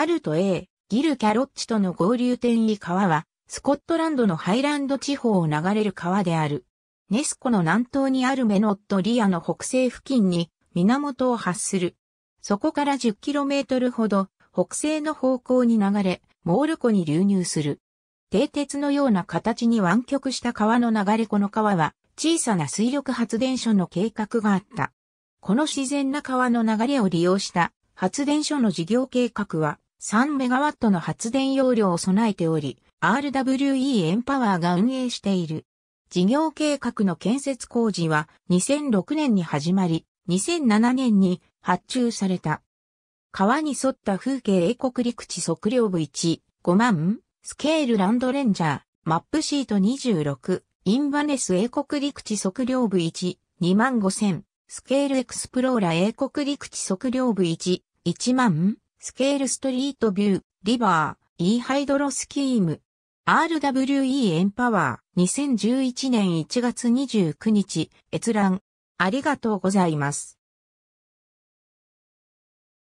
アルト A、ギル・キャロッチとの合流点に川は、スコットランドのハイランド地方を流れる川である。ネスコの南東にあるメノットリアの北西付近に源を発する。そこから 10km ほど北西の方向に流れ、モール湖に流入する。蹄鉄のような形に湾曲した川の流れこの川は小さな水力発電所の計画があった。この自然な川の流れを利用した発電所の事業計画は3メガワットの発電容量を備えており、RWE エンパワーが運営している。事業計画の建設工事は2006年に始まり、2007年に発注された。川に沿った風景英国陸地測量部1、5万、スケールランドレンジャー、マップシート26、インバネス英国陸地測量部1、2万5千、スケールエクスプローラ英国陸地測量部1、1万、スケールストリートビュー、リバー、E ハイドロスキーム。RWE エンパワー2011年1月29日閲覧ありがとうございます。